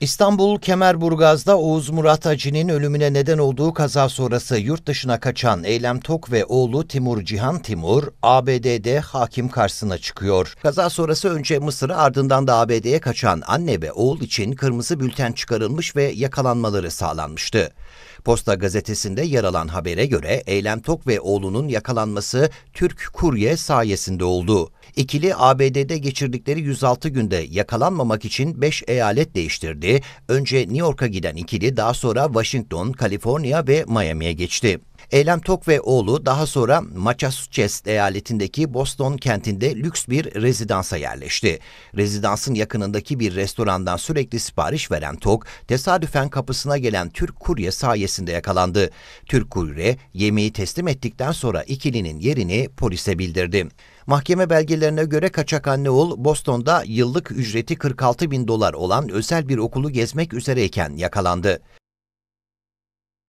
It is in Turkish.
İstanbul Kemerburgaz'da Oğuz Murat Acı'nın ölümüne neden olduğu kaza sonrası yurt dışına kaçan Eylem Tok ve oğlu Timur Cihan Timur, ABD'de hakim karşısına çıkıyor. Kaza sonrası önce Mısır'a ardından da ABD'ye kaçan anne ve oğul için kırmızı bülten çıkarılmış ve yakalanmaları sağlanmıştı. Posta gazetesinde yer alan habere göre Eylem Tok ve oğlunun yakalanması Türk Kurye sayesinde oldu. İkili ABD'de geçirdikleri 106 günde yakalanmamak için 5 eyalet değiştirdi. Önce New York'a giden ikili daha sonra Washington, Kaliforniya ve Miami'ye geçti. Eylem Tok ve oğlu daha sonra Massachusetts eyaletindeki Boston kentinde lüks bir rezidansa yerleşti. Rezidansın yakınındaki bir restorandan sürekli sipariş veren Tok, tesadüfen kapısına gelen Türk kurye sayesinde yakalandı. Türk kurye yemeği teslim ettikten sonra ikilinin yerini polise bildirdi. Mahkeme belgelerine göre kaçak anne oğul Boston'da yıllık ücreti 46 bin dolar olan özel bir okulu gezmek üzereyken yakalandı.